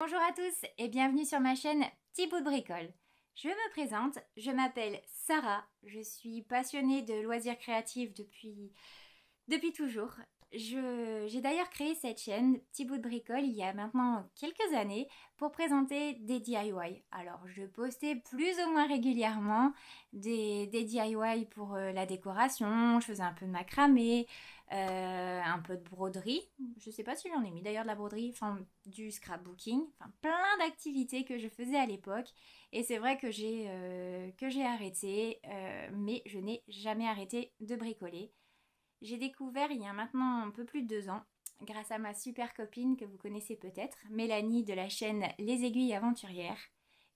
Bonjour à tous et bienvenue sur ma chaîne Petit bout de bricole. Je me présente, je m'appelle Sarah, je suis passionnée de loisirs créatifs depuis, depuis toujours. J'ai d'ailleurs créé cette chaîne Petit bout de bricole il y a maintenant quelques années pour présenter des DIY. Alors je postais plus ou moins régulièrement des, des DIY pour euh, la décoration, je faisais un peu de macramé, euh, un peu de broderie. Je sais pas si j'en ai mis d'ailleurs de la broderie, enfin du scrapbooking, enfin plein d'activités que je faisais à l'époque. Et c'est vrai que j'ai euh, que j'ai arrêté, euh, mais je n'ai jamais arrêté de bricoler. J'ai découvert il y a maintenant un peu plus de deux ans, grâce à ma super copine que vous connaissez peut-être, Mélanie de la chaîne Les Aiguilles Aventurières,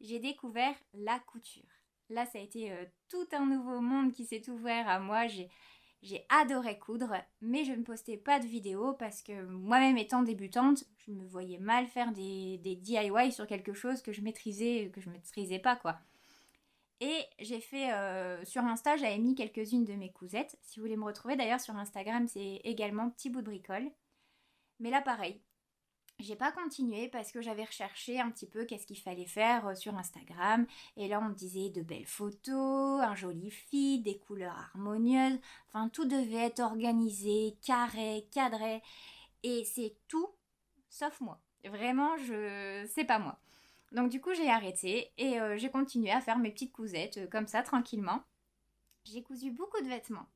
j'ai découvert la couture. Là, ça a été tout un nouveau monde qui s'est ouvert à moi. J'ai j'ai adoré coudre, mais je ne postais pas de vidéos parce que moi-même étant débutante, je me voyais mal faire des, DIY sur quelque chose que je maîtrisais, que je ne maîtrisais pas quoi. Et j'ai fait euh, sur Insta, j'avais mis quelques-unes de mes cousettes. Si vous voulez me retrouver d'ailleurs sur Instagram, c'est également petit bout de bricole. Mais là pareil, j'ai pas continué parce que j'avais recherché un petit peu qu'est-ce qu'il fallait faire euh, sur Instagram. Et là, on me disait de belles photos, un joli feed, des couleurs harmonieuses. Enfin, tout devait être organisé, carré, cadré. Et c'est tout sauf moi. Vraiment, je. C'est pas moi. Donc, du coup, j'ai arrêté et euh, j'ai continué à faire mes petites cousettes euh, comme ça, tranquillement. J'ai cousu beaucoup de vêtements.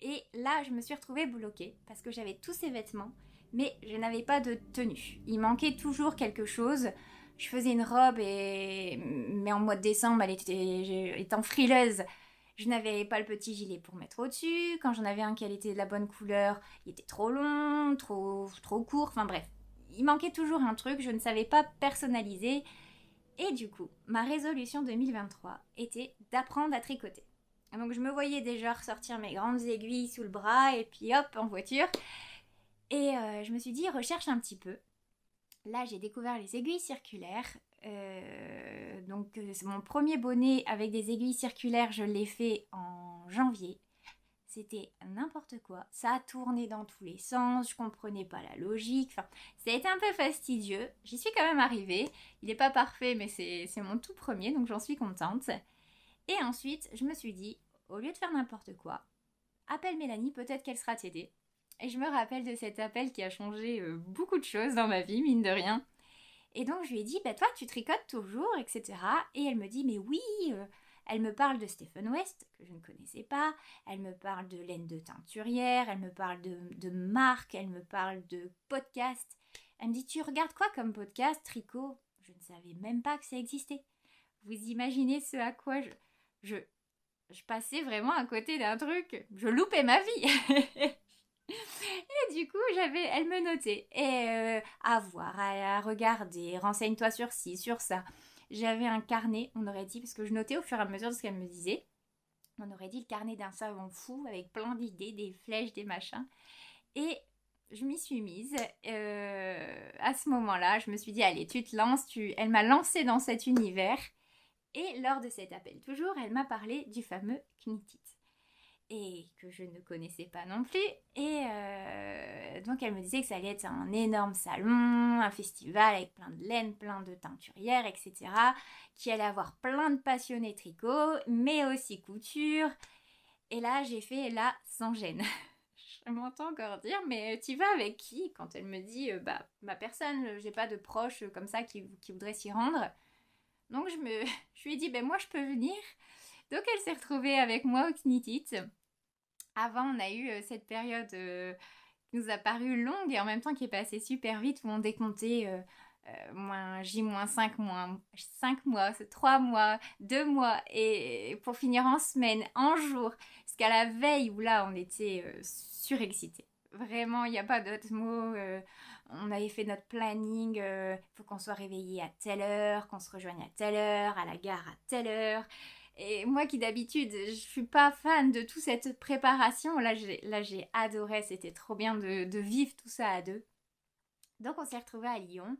Et là, je me suis retrouvée bloquée parce que j'avais tous ces vêtements mais je n'avais pas de tenue. Il manquait toujours quelque chose. Je faisais une robe, et... mais en mois de décembre, elle était étant frileuse. Je n'avais pas le petit gilet pour mettre au-dessus. Quand j'en avais un qui était de la bonne couleur, il était trop long, trop, trop court. Enfin bref, il manquait toujours un truc, je ne savais pas personnaliser. Et du coup, ma résolution 2023 était d'apprendre à tricoter. Donc je me voyais déjà ressortir mes grandes aiguilles sous le bras et puis hop, en voiture. Et euh, je me suis dit, recherche un petit peu. Là, j'ai découvert les aiguilles circulaires. Euh, donc, donc, euh, mon premier bonnet avec des aiguilles circulaires, je l'ai fait en janvier. C'était n'importe quoi. Ça a tourné dans tous les sens. Je comprenais pas la logique. Enfin, ça a été un peu fastidieux. J'y suis quand même arrivée. Il n'est pas parfait, mais c'est mon tout premier, donc j'en suis contente. Et ensuite, je me suis dit, au lieu de faire n'importe quoi, appelle Mélanie, peut-être qu'elle sera t'aider. Et je me rappelle de cet appel qui a changé euh, beaucoup de choses dans ma vie, mine de rien. Et donc je lui ai dit, bah toi tu tricotes toujours, etc. Et elle me dit, mais oui, euh, elle me parle de Stephen West, que je ne connaissais pas, elle me parle de laine de teinturière, elle me parle de, marque, elle me parle de podcast. Elle me dit, tu regardes quoi comme podcast, tricot Je ne savais même pas que ça existait. Vous imaginez ce à quoi je, je passais vraiment à côté d'un truc. Je loupais ma vie. Et du coup, j'avais, elle me notait. Et euh, à voir, à, regarder, renseigne-toi sur ci, sur ça. J'avais un carnet, on aurait dit, parce que je notais au fur et à mesure de ce qu'elle me disait. On aurait dit le carnet d'un savant fou avec plein d'idées, des flèches, des machins. Et je m'y suis mise. Euh, à ce moment-là, je me suis dit, allez, tu te lances. Tu... Elle m'a lancée dans cet univers. Et lors de cet appel, toujours, elle m'a parlé du fameux Knitty et que je ne connaissais pas non plus. Et euh, donc elle me disait que ça allait être un énorme salon, un festival avec plein de laine, plein de teinturières, etc. Qui allait avoir plein de passionnés tricot, mais aussi couture. Et là, j'ai fait la sans gêne. je m'entends encore dire, mais tu vas avec qui Quand elle me dit, euh, bah, ma personne, j'ai pas de proche comme ça qui, qui voudrait s'y rendre. Donc je, me, je lui ai dit, ben moi je peux venir. Donc elle s'est retrouvée avec moi au Knittit. Avant, on a eu euh, cette période euh, qui nous a paru longue et en même temps qui est passée super vite où on décomptait euh, moins J, moins 5, moins cinq mois, 3 mois, 2 mois, et pour finir en semaine, en jour, qu'à la veille où là on était surexcité. Vraiment, il n'y a pas d'autres mots, on avait fait notre planning, il faut qu'on soit réveillé à telle heure, qu'on se rejoigne à telle heure, à la gare à telle heure. Et moi qui d'habitude, je suis pas fan de toute cette préparation, là j'ai adoré, c'était trop bien de, vivre tout ça à deux. Donc on s'est retrouvés à Lyon.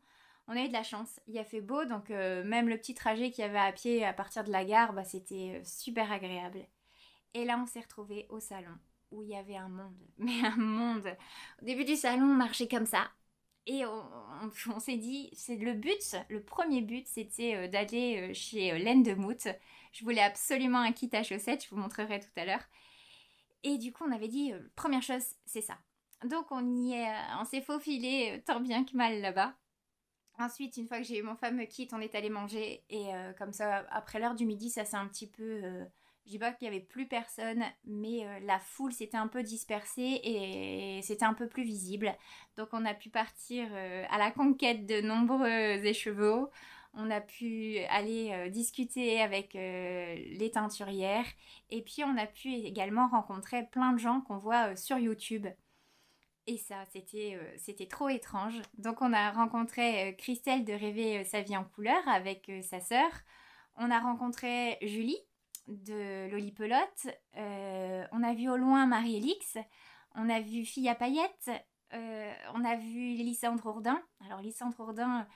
On a eu de la chance, il a fait beau, donc euh, même le petit trajet qu'il y avait à pied à partir de la gare, bah, c'était euh, super agréable. Et là on s'est retrouvés au salon, où il y avait un monde, mais un monde. Au début du salon, on marchait comme ça, et on, s'est dit, c'est le but, le premier but, c'était euh, d'aller euh, chez euh, l'Aine de Lendemout. Je voulais absolument un kit à chaussettes, je vous montrerai tout à l'heure. Et du coup, on avait dit, première chose, c'est ça. Donc on y est, on s'est faufilé tant bien que mal là-bas. Ensuite, une fois que j'ai eu mon fameux kit, on est allé manger et comme ça, après l'heure du midi, ça s'est un petit peu je dis pas qu'il y avait plus personne, mais euh, la foule s'était un peu dispersée et c'était un peu plus visible. Donc on a pu partir euh, à la conquête de nombreux écheveaux. On a pu aller euh, discuter avec les teinturières et puis on a pu également rencontrer plein de gens qu'on voit sur YouTube. Et ça, c'était, c'était trop étrange. Donc on a rencontré Christelle de Rêver sa vie en couleur avec sa sœur. On a rencontré Julie de Loli Pelote euh, on a vu au loin marie elix on a vu Fille à paillettes, euh, on a vu Lysandre Ourdin. Alors Lysandre Ourdin,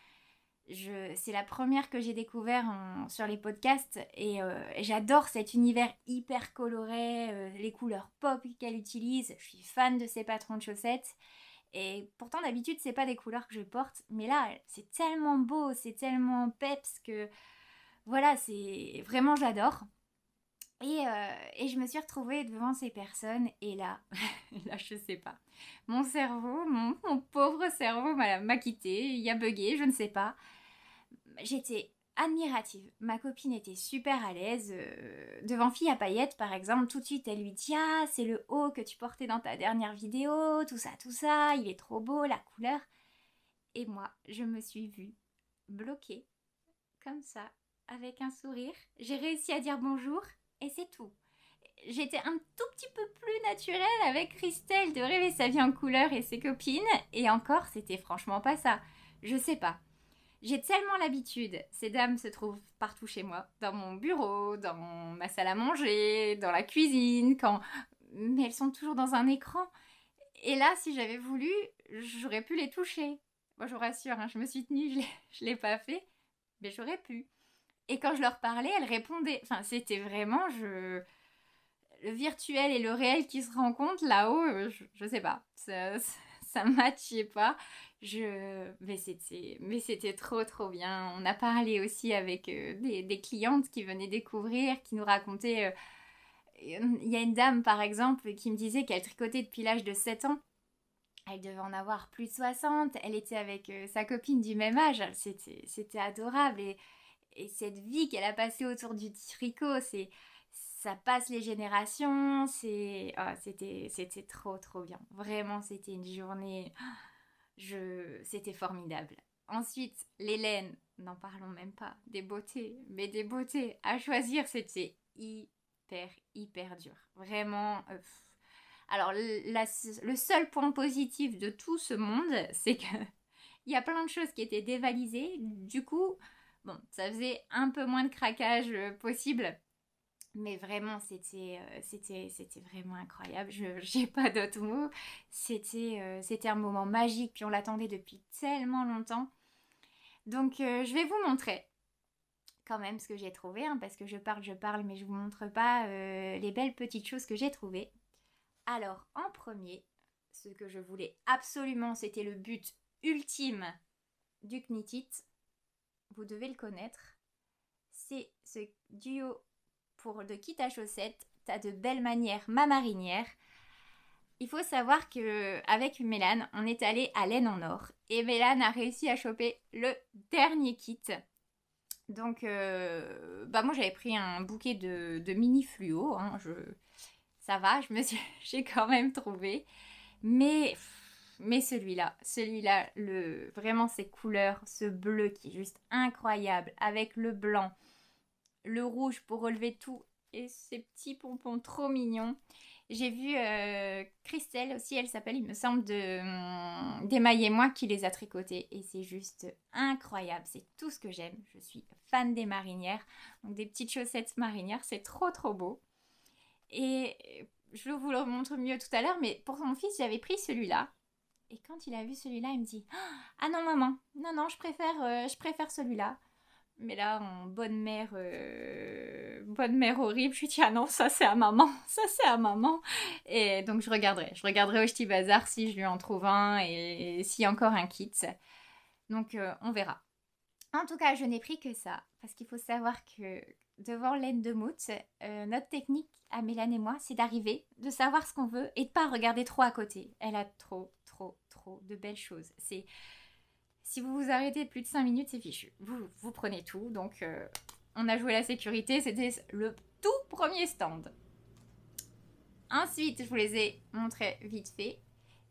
c'est la première que j'ai découvert sur les podcasts euh, et j'adore cet univers hyper coloré, les couleurs pop qu'elle utilise. Je suis fan de ses patrons de chaussettes et pourtant d'habitude c'est pas des couleurs que je porte, mais là c'est tellement beau, c'est tellement peps que voilà, c'est vraiment j'adore. Euh, et, je me suis retrouvée devant ces personnes et là, là je sais pas. Mon cerveau, mon, pauvre cerveau m'a quitté, il a bugué, je ne sais pas. J'étais admirative. Ma copine était super à l'aise. Euh, devant fille à paillettes par exemple, tout de suite elle lui dit Ah, c'est le haut que tu portais dans ta dernière vidéo, tout ça, tout ça, il est trop beau, la couleur. Et moi, je me suis vue bloquée, comme ça, avec un sourire. J'ai réussi à dire bonjour et c'est tout. J'étais un tout petit peu plus naturelle avec Christelle de rêver sa vie en couleur et ses copines, et encore, c'était franchement pas ça. Je sais pas. J'ai tellement l'habitude, ces dames se trouvent partout chez moi, dans mon bureau, dans ma salle à manger, dans la cuisine, quand... Mais elles sont toujours dans un écran. Et là, si j'avais voulu, j'aurais pu les toucher. Moi, je vous rassure, hein, je me suis tenue, je l'ai pas fait, mais j'aurais pu. Et quand je leur parlais, elles répondaient. Enfin, c'était vraiment je... le virtuel et le réel qui se rencontrent là-haut. Euh, je, sais pas. Ça, ne matchait pas. Je... Mais c'était trop, trop bien. On a parlé aussi avec euh, des, clientes qui venaient découvrir, qui nous racontaient. Euh, il y a une dame, par exemple, qui me disait qu'elle tricotait depuis l'âge de 7 ans. Elle devait en avoir plus de 60. Elle était avec sa copine du même âge. C'était adorable. Et et cette vie qu'elle a passée autour du tricot, c'est ça passe les générations, c'est ah, c'était c'était trop trop bien. Vraiment, c'était une journée c'était formidable. Ensuite, l'Hélène, n'en parlons même pas, des beautés, mais des beautés à choisir, c'était hyper hyper dur. Vraiment euh, alors, le seul point positif de tout ce monde, c'est que il y a plein de choses qui étaient dévalisées. Du coup, Bon, ça faisait un peu moins de craquage euh, possible. Mais vraiment, euh, c'était, c'était, vraiment incroyable. Je n'ai pas d'autres mots. C'était, euh, c'était un moment magique. Puis on l'attendait depuis tellement longtemps. Donc, je vais vous montrer quand même ce que j'ai trouvé. Hein, parce que je parle, je parle, mais je vous montre pas les belles petites choses que j'ai trouvées. Alors, en premier, ce que je voulais absolument, c'était le but ultime du Knitit vous devez le connaître. C'est ce duo pour de kit à chaussettes, t'as de belles manières, ma marinière. Il faut savoir que avec Mélane, on est allé à laine en or et Mélane a réussi à choper le dernier kit. Donc, euh, bah moi j'avais pris un bouquet de, mini fluo. Hein, ça va, je j'ai quand même trouvé. Mais mais celui-là, celui-là, le vraiment ces couleurs, ce bleu qui est juste incroyable, avec le blanc, le rouge pour relever tout et ces petits pompons trop mignons. J'ai vu euh, Christelle aussi, elle s'appelle, il me semble, de hum, moi qui les a tricotés. Et c'est juste incroyable, c'est tout ce que j'aime. Je suis fan des marinières. Donc des petites chaussettes marinières, c'est trop trop beau. Et euh, je vous le montre mieux tout à l'heure, mais pour mon fils, j'avais pris celui-là. Et quand il a vu celui-là, il me dit Ah non, maman, non, non, je préfère, euh, je préfère celui-là. Mais là, en bonne mère, euh, bonne mère horrible, je lui dis Ah non, ça c'est à maman, ça c'est à maman. Et donc je regarderai, je regarderai au petit Bazar si je lui en trouve un et, si s'il y a encore un kit. Donc euh, on verra. En tout cas, je n'ai pris que ça, parce qu'il faut savoir que devant l'aide de Mout, notre technique à Mélane et moi, c'est d'arriver, de savoir ce qu'on veut et de pas regarder trop à côté. Elle a trop trop, trop de belles choses. C'est si vous vous arrêtez plus de 5 minutes, c'est fichu. Vous, vous prenez tout. Donc, euh, on a joué la sécurité. C'était le tout premier stand. Ensuite, je vous les ai montrés vite fait.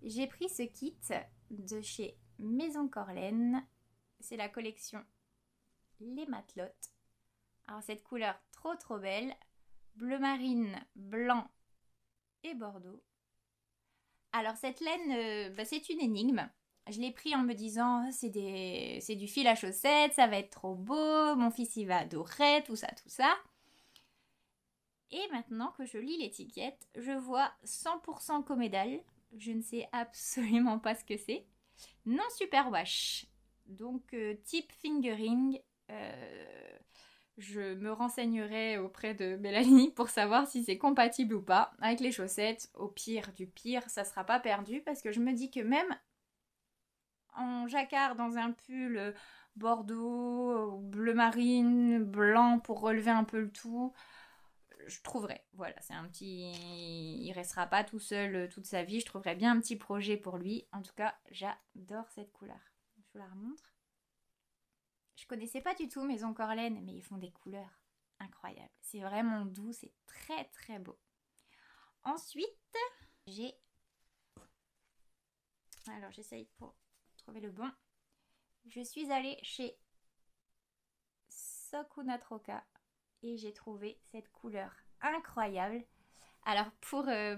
J'ai pris ce kit de chez Maison Corlaine. C'est la collection Les Matelotes. Alors, cette couleur trop trop belle. Bleu marine, blanc et bordeaux. Alors cette laine, euh, bah, c'est une énigme. Je l'ai pris en me disant ah, c'est du fil à chaussettes, ça va être trop beau, mon fils il va adorer, tout ça, tout ça. Et maintenant que je lis l'étiquette, je vois 100% comédale. Je ne sais absolument pas ce que c'est. Non super Donc euh, type fingering. Euh, je me renseignerai auprès de Mélanie pour savoir si c'est compatible ou pas avec les chaussettes. Au pire du pire, ça sera pas perdu parce que je me dis que même en jacquard dans un pull euh, bordeaux, bleu marine, blanc pour relever un peu le tout, je trouverai. Voilà, c'est un petit. Il restera pas tout seul euh, toute sa vie. Je trouverai bien un petit projet pour lui. En tout cas, j'adore cette couleur. Je vous la remontre. Je connaissais pas du tout Maison Corlaine, mais ils font des couleurs incroyables. C'est vraiment doux, c'est très très beau. Ensuite, j'ai... Alors j'essaye pour trouver le bon. Je suis allée chez Sokunatroka et j'ai trouvé cette couleur incroyable. Alors pour, euh,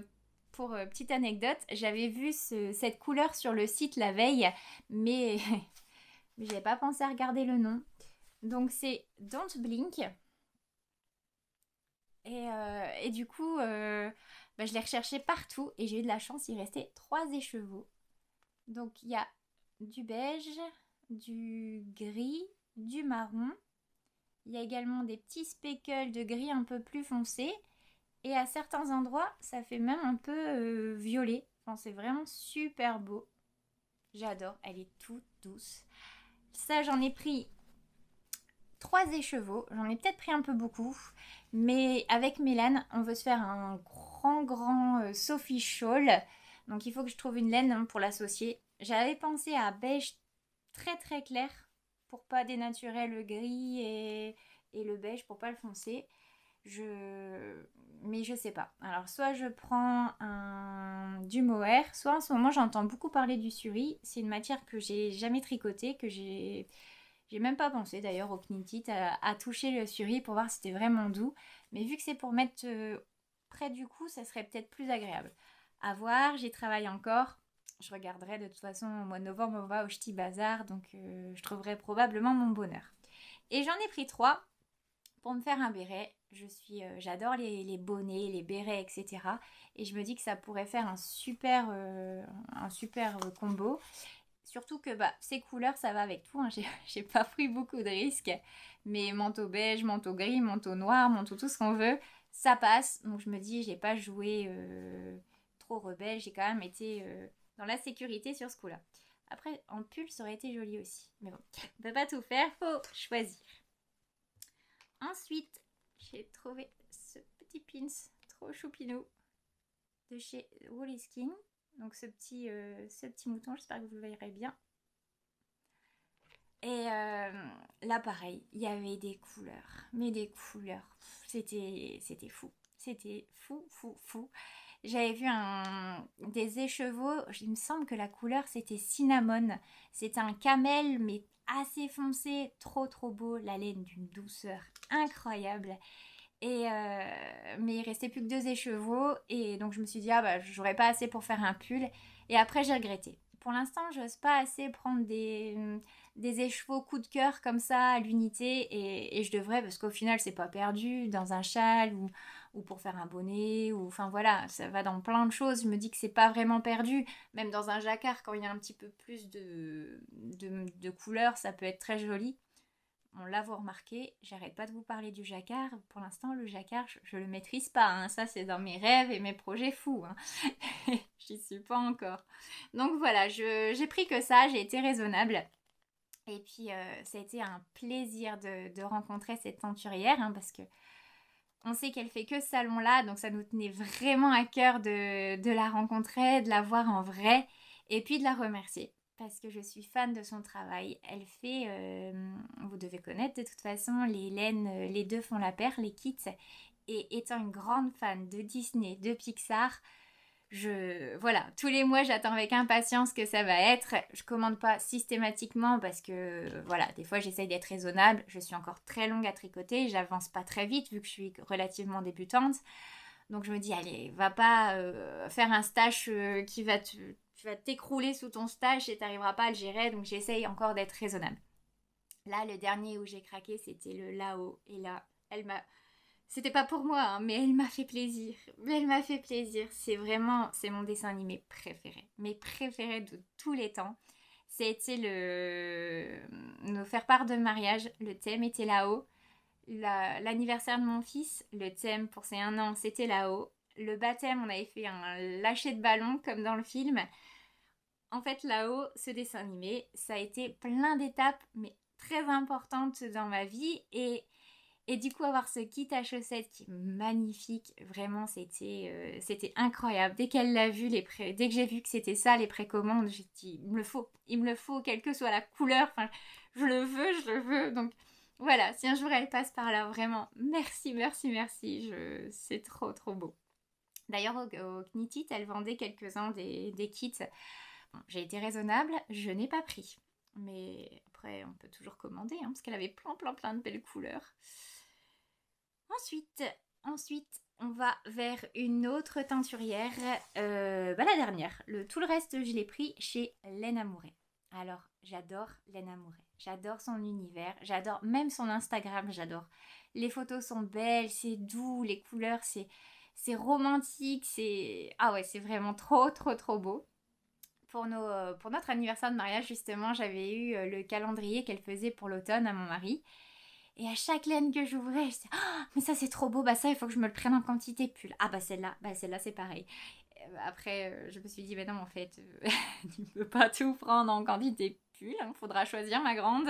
pour euh, petite anecdote, j'avais vu cette couleur sur le site la veille, mais mais j'avais pas pensé à regarder le nom. Donc c'est Don't Blink. Et, euh, du coup, euh, bah, je l'ai recherché partout et j'ai eu de la chance, il restait trois écheveaux. Donc il y a du beige, du gris, du marron. Il y a également des petits speckles de gris un peu plus foncé. Et à certains endroits, ça fait même un peu euh, violet. Enfin, c'est vraiment super beau. J'adore, elle est toute douce. Ça, j'en ai pris trois écheveaux. J'en ai peut-être pris un peu beaucoup. Mais avec Mélane, on veut se faire un grand, grand euh, Sophie Shawl. Donc il faut que je trouve une laine hein, pour l'associer. J'avais pensé à beige très très clair pour pas dénaturer le gris et, et le beige pour pas le foncer. Je... Mais je sais pas. Alors, soit je prends du mohair, soit en ce moment j'entends beaucoup parler du suri. C'est une matière que j'ai jamais tricotée, que j'ai. J'ai même pas pensé d'ailleurs au knittit à, toucher le suri pour voir si c'était vraiment doux. Mais vu que c'est pour mettre euh, près du cou, ça serait peut-être plus agréable. À voir, j'y travaille encore. Je regarderai de toute façon au mois de novembre, on va au Ch'ti Bazar, donc euh, je trouverai probablement mon bonheur. Et j'en ai pris trois pour me faire un béret je suis, euh, j'adore les, bonnets, les bérets, etc. Et je me dis que ça pourrait faire un super, euh, un super euh, combo. Surtout que bah, ces couleurs, ça va avec tout. Hein. J'ai pas pris beaucoup de risques. Mais manteau beige, manteau gris, manteau noir, manteau tout ce qu'on veut, ça passe. Donc je me dis, j'ai pas joué trop rebelle. J'ai quand même été dans la sécurité sur ce coup-là. Après, en pull, ça aurait été joli aussi. Mais bon, on peut pas tout faire, faut choisir. Ensuite, j'ai trouvé ce petit pins trop choupinou de chez Woolly Skin. Donc ce petit, euh, ce petit mouton, j'espère que vous le verrez bien. Et euh, là pareil, il y avait des couleurs, mais des couleurs, c'était fou, c'était fou, fou, fou j'avais vu un, des écheveaux, il me semble que la couleur c'était cinnamon. C'est un camel mais assez foncé, trop trop beau, la laine d'une douceur incroyable. Et euh, mais il restait plus que deux écheveaux et donc je me suis dit ah bah j'aurais pas assez pour faire un pull et après j'ai regretté. Pour l'instant j'ose pas assez prendre des, des écheveaux coup de cœur comme ça à l'unité et, et, je devrais parce qu'au final c'est pas perdu dans un châle ou ou pour faire un bonnet, ou enfin voilà, ça va dans plein de choses. Je me dis que c'est pas vraiment perdu. Même dans un jacquard, quand il y a un petit peu plus de, de, couleurs, ça peut être très joli. On l'a vous remarqué, j'arrête pas de vous parler du jacquard. Pour l'instant, le jacquard, je, le maîtrise pas. Hein. Ça, c'est dans mes rêves et mes projets fous. Hein. J'y suis pas encore. Donc voilà, j'ai pris que ça, j'ai été raisonnable. Et puis, euh, ça a été un plaisir de, rencontrer cette tenturière, hein, parce que on sait qu'elle fait que ce salon-là, donc ça nous tenait vraiment à cœur de, la rencontrer, de la voir en vrai, et puis de la remercier. Parce que je suis fan de son travail. Elle fait, euh, vous devez connaître de toute façon, les laines, euh, les deux font la paire, les kits. Et étant une grande fan de Disney, de Pixar, je voilà, tous les mois j'attends avec impatience que ça va être. Je commande pas systématiquement parce que voilà, des fois j'essaye d'être raisonnable. Je suis encore très longue à tricoter, j'avance pas très vite vu que je suis relativement débutante. Donc je me dis allez, va pas euh, faire un stage euh, qui va t'écrouler sous ton stage et t'arriveras pas à le gérer. Donc j'essaye encore d'être raisonnable. Là, le dernier où j'ai craqué, c'était le là-haut et là, elle m'a c'était pas pour moi, hein, mais elle m'a fait plaisir. Elle m'a fait plaisir. C'est vraiment, c'est mon dessin animé préféré. Mes préférés de tous les temps. C'était le... Nous faire part de mariage. Le thème était là-haut. L'anniversaire de mon fils. Le thème pour ses un an, c'était là-haut. Le baptême, on avait fait un lâcher de ballon comme dans le film. En fait, là-haut, ce dessin animé, ça a été plein d'étapes, mais très importantes dans ma vie. Et et du coup, avoir ce kit à chaussettes qui est magnifique, vraiment, c'était, euh, c'était incroyable. Dès qu'elle l'a vu, les dès que j'ai vu que c'était ça, les précommandes, j'ai dit, il me le faut, il me le faut, quelle que soit la couleur, enfin, je le veux, je le veux. Donc voilà, si un jour elle passe par là, vraiment, merci, merci, merci, c'est trop, trop beau. D'ailleurs, au, au Knitit, elle vendait quelques-uns des, kits. j'ai été raisonnable, je n'ai pas pris. Mais après, on peut toujours commander, hein, parce qu'elle avait plein, plein, plein de belles couleurs. Ensuite, ensuite on va vers une autre teinturière, euh, bah, la dernière. Le, tout le reste, je l'ai pris chez Lena Alors, j'adore Lena J'adore son univers, j'adore même son Instagram, j'adore. Les photos sont belles, c'est doux, les couleurs, c'est c'est romantique, c'est ah ouais, c'est vraiment trop trop trop beau. Euh, pour, notre anniversaire de mariage, justement, j'avais eu euh, le calendrier qu'elle faisait pour l'automne à mon mari. Et à chaque laine que j'ouvrais, je disais ah, mais ça c'est trop beau, bah ça il faut que je me le prenne en quantité pull. Ah bah celle-là, bah, celle-là c'est pareil." Euh, après, je me suis dit "Mais non, en fait, tu ne peux pas tout prendre en quantité pull, il hein, faudra choisir ma grande."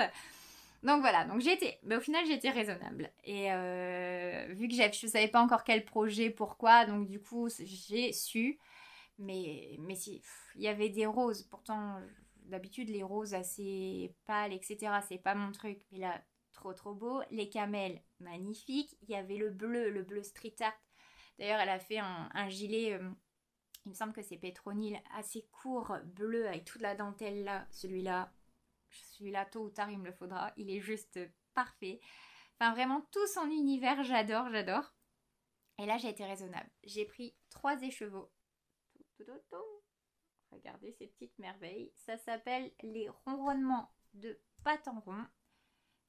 Donc voilà, donc j'ai mais bah, au final j'ai été raisonnable. Et vu que je ne savais pas encore quel projet, pourquoi, donc du coup j'ai su mais, mais il y avait des roses. Pourtant, d'habitude, les roses assez pâles, etc., c'est pas mon truc. Mais là, trop trop beau. Les camels, magnifiques. Il y avait le bleu, le bleu street art. D'ailleurs, elle a fait un, gilet, euh, il me semble que c'est Petronil, assez court, bleu, avec toute la dentelle là. Celui-là, celui-là, tôt ou tard, il me le faudra. Il est juste parfait. Enfin, vraiment, tout son univers, j'adore, j'adore. Et là, j'ai été raisonnable. J'ai pris trois écheveaux Regardez ces petites merveilles. Ça s'appelle les ronronnements de pâte en rond.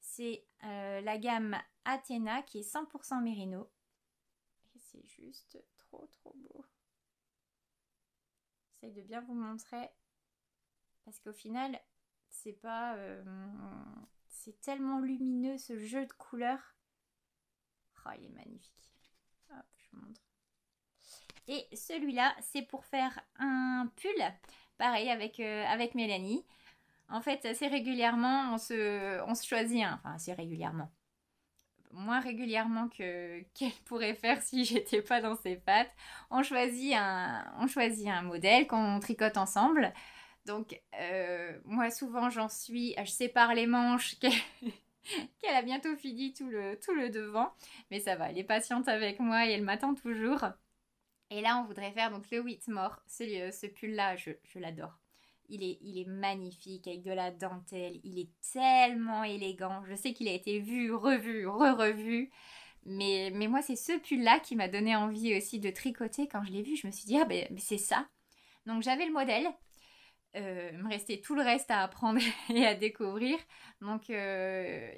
C'est euh, la gamme Athéna qui est 100% mérino. Et c'est juste trop trop beau. J'essaie de bien vous montrer. Parce qu'au final, c'est pas... Euh, c'est tellement lumineux ce jeu de couleurs. Oh, il est magnifique. Hop, je vous montre. Et celui-là, c'est pour faire un pull, pareil avec, euh, Mélanie. En fait, assez régulièrement, on se, choisit un, enfin assez régulièrement. Moins régulièrement que qu'elle pourrait faire si j'étais pas dans ses pattes. On choisit un, on choisit un modèle qu'on tricote ensemble. Donc, euh, moi, souvent, j'en suis, je sépare les manches qu'elle a bientôt fini tout le devant. Mais ça va, elle est patiente avec moi et elle m'attend toujours. Et là, on voudrait faire donc le Whitmore. Ce, ce pull-là, je, l'adore. Il est, il est, magnifique avec de la dentelle. Il est tellement élégant. Je sais qu'il a été vu, revu, re-revu. Mais, mais moi, c'est ce pull-là qui m'a donné envie aussi de tricoter. Quand je l'ai vu, je me suis dit, ah ben, c'est ça. Donc j'avais le modèle euh, me restait tout le reste à apprendre et à découvrir. Donc, euh,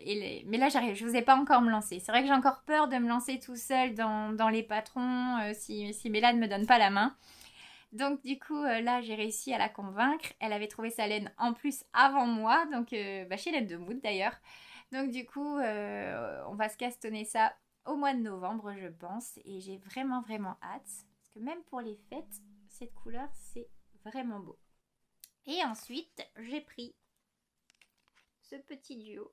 Mais là, j'arrive, je ai pas encore me lancer. C'est vrai que j'ai encore peur de me lancer tout seul dans, les patrons euh, si, si ne me donne pas la main. Donc du coup, là, j'ai réussi à la convaincre. Elle avait trouvé sa laine en plus avant moi, donc bah, chez Laine de Mood d'ailleurs. Donc du coup, on va se castonner ça au mois de novembre, je pense. Et j'ai vraiment, vraiment hâte. Parce que même pour les fêtes, cette couleur, c'est vraiment beau. Et ensuite, j'ai pris ce petit duo.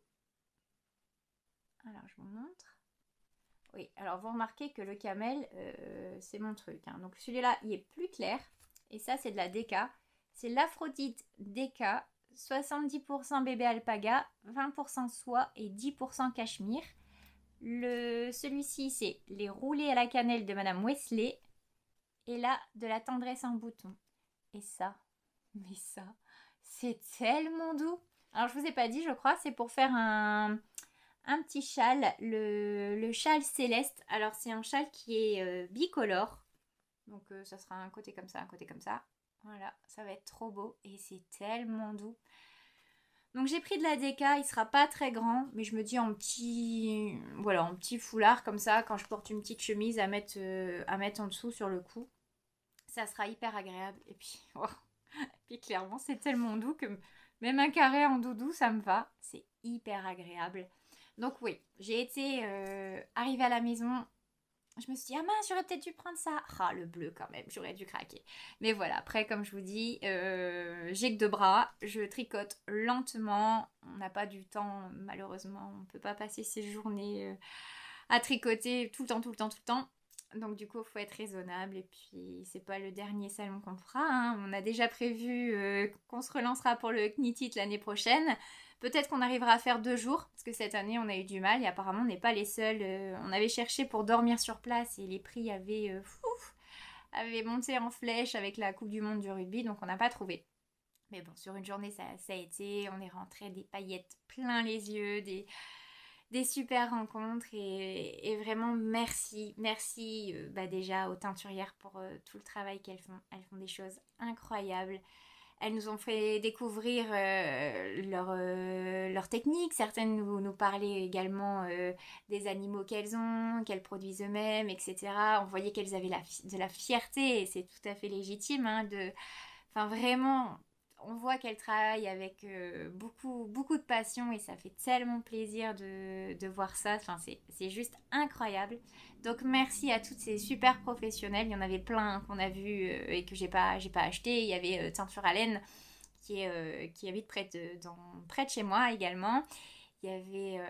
Alors, je vous montre. Oui, alors vous remarquez que le camel, euh, c'est mon truc. Hein. Donc celui-là, il est plus clair. Et ça, c'est de la DK. C'est l'Aphrodite DK, 70% bébé alpaga, 20% soie et 10% cachemire. Le, celui-ci, c'est les roulés à la cannelle de Madame Wesley. Et là, de la tendresse en bouton. Et ça, mais ça, c'est tellement doux. Alors je vous ai pas dit, je crois, c'est pour faire un, petit châle, le, châle céleste. Alors c'est un châle qui est euh, bicolore. Donc euh, ça sera un côté comme ça, un côté comme ça. Voilà, ça va être trop beau et c'est tellement doux. Donc j'ai pris de la déca, il sera pas très grand, mais je me dis en petit, voilà, un petit foulard comme ça, quand je porte une petite chemise à mettre, euh, à mettre en dessous sur le cou, ça sera hyper agréable. Et puis, oh, et clairement, c'est tellement doux que même un carré en doudou, ça me va. C'est hyper agréable. Donc oui, j'ai été euh, arrivée à la maison. Je me suis dit, ah mince, j'aurais peut-être dû prendre ça. Ah, le bleu quand même, j'aurais dû craquer. Mais voilà, après, comme je vous dis, euh, j'ai que deux bras. Je tricote lentement. On n'a pas du temps, malheureusement. On ne peut pas passer ses journées euh, à tricoter tout le temps, tout le temps, tout le temps. Donc du coup, faut être raisonnable et puis c'est pas le dernier salon qu'on fera. Hein. On a déjà prévu euh, qu'on se relancera pour le Knitit l'année prochaine. Peut-être qu'on arrivera à faire deux jours parce que cette année on a eu du mal et apparemment on n'est pas les seuls. Euh, on avait cherché pour dormir sur place et les prix euh, avaient, monté en flèche avec la Coupe du Monde du rugby donc on n'a pas trouvé. Mais bon, sur une journée ça, ça a été. On est rentré des paillettes plein les yeux, des des super rencontres et, vraiment merci, merci euh, bah, déjà aux teinturières pour euh, tout le travail qu'elles font. Elles font des choses incroyables. Elles nous ont fait découvrir euh, leur, leur, technique. Certaines nous, parlaient également des animaux qu'elles ont, qu'elles produisent eux-mêmes, etc. On voyait qu'elles avaient de la fierté et c'est tout à fait légitime hein, de... Enfin vraiment, on voit qu'elle travaille avec euh, beaucoup, beaucoup de passion et ça fait tellement plaisir de, de voir ça. c'est juste incroyable. Donc merci à toutes ces super professionnelles. Il y en avait plein qu'on a vu euh, et que j'ai pas, pas acheté. Il y avait euh, Teinture à qui, est, qui habite près de, dans, près de chez moi également. Il y avait,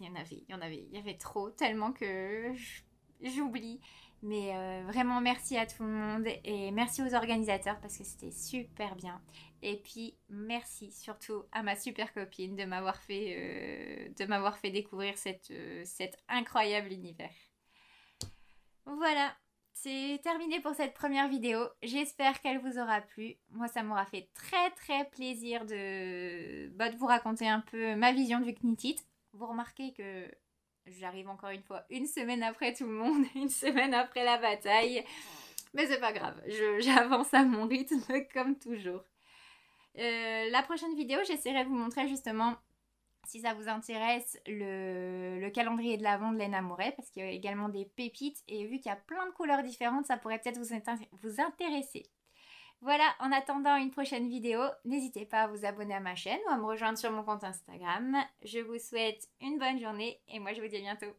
il y en avait, il y en avait, il y avait trop tellement que j'oublie. Mais euh, vraiment, merci à tout le monde et merci aux organisateurs parce que c'était super bien. Et puis, merci surtout à ma super copine de m'avoir fait, euh, de m'avoir fait découvrir euh, cet incroyable univers. Voilà, c'est terminé pour cette première vidéo. J'espère qu'elle vous aura plu. Moi, ça m'aura fait très très plaisir de, bah, de vous raconter un peu ma vision du Knitit. Vous remarquez que J'arrive encore une fois une semaine après tout le monde, une semaine après la bataille. Mais c'est pas grave, j'avance à mon rythme comme toujours. Euh, la prochaine vidéo, j'essaierai de vous montrer justement, si ça vous intéresse, le, calendrier de l'Avent de l'Enamouret, parce qu'il y a également des pépites, et vu qu'il y a plein de couleurs différentes, ça pourrait peut-être vous intéresser. Voilà, en attendant une prochaine vidéo, n'hésitez pas à vous abonner à ma chaîne ou à me rejoindre sur mon compte Instagram. Je vous souhaite une bonne journée et moi je vous dis à bientôt.